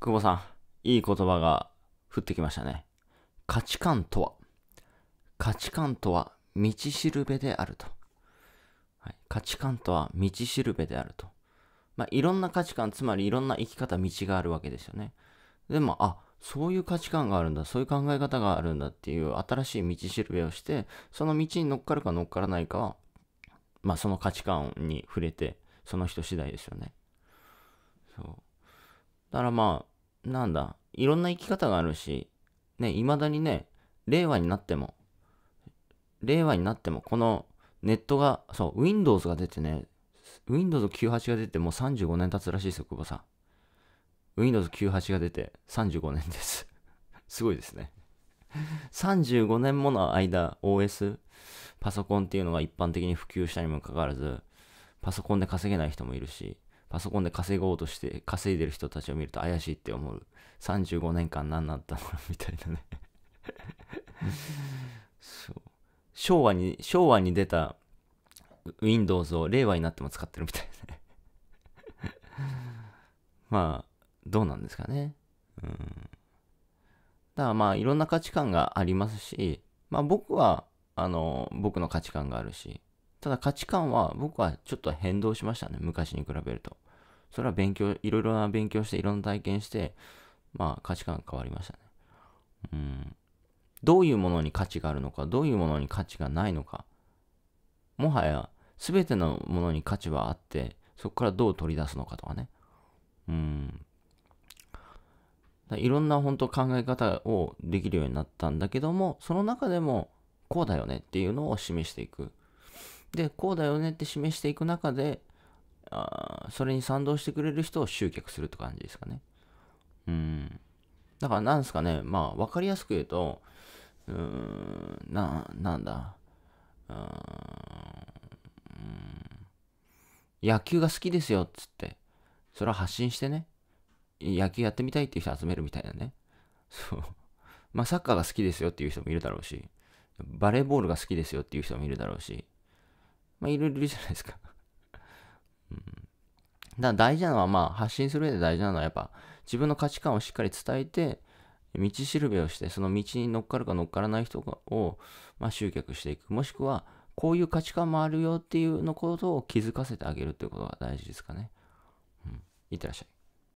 久保さん、いい言葉が降ってきましたね。価値観とは価値観とは道しるべであると。はい、価値観とは道しるべであると。まあ、いろんな価値観、つまりいろんな生き方、道があるわけですよね。でも、あ、そういう価値観があるんだ、そういう考え方があるんだっていう新しい道しるべをして、その道に乗っかるか乗っからないかは、まあ、その価値観に触れて、その人次第ですよね。そう。だからまあ、なんだ、いろんな生き方があるし、ね、未だにね、令和になっても、令和になっても、このネットが、そう、Windows が出てね、Windows98 が出てもう35年経つらしいですよ、久保さん。Windows98 が出て35年です すごいですね35年もの間、OS、パソコンっていうのが一般的に普及したにもかかわらず、パソコンで稼げない人もいるし、パソコンで稼ごうとして稼いでる人たちを見ると怪しいって思う35年間何なったのみたいなねそう昭和に昭和に出た Windows を令和になっても使ってるみたいなねまあどうなんですかねうんだからまあいろんな価値観がありますしまあ僕はあの僕の価値観があるしただ価値観は僕はちょっと変動しましたね昔に比べるとそれは勉強、いろいろな勉強して、いろんな体験して、まあ価値観変わりましたね。うん。どういうものに価値があるのか、どういうものに価値がないのか。もはや、全てのものに価値はあって、そこからどう取り出すのかとかね。うん。いろんな本当考え方をできるようになったんだけども、その中でも、こうだよねっていうのを示していく。で、こうだよねって示していく中で、あそれに賛同してくれる人を集客するって感じですかね。うん。だからなんですかね、まあ分かりやすく言うと、うーん、な、なんだ、うーん、野球が好きですよっつって、それは発信してね、野球やってみたいっていう人集めるみたいなね。そう。まあサッカーが好きですよっていう人もいるだろうし、バレーボールが好きですよっていう人もいるだろうし、まあいろいろいるじゃないですか。だ大事なのは、まあ、発信する上で大事なのは、やっぱ、自分の価値観をしっかり伝えて、道しるべをして、その道に乗っかるか乗っからない人を、まあ、集客していく。もしくは、こういう価値観もあるよっていうのことを気づかせてあげるっていうことが大事ですかね。うん。いってらっしゃい。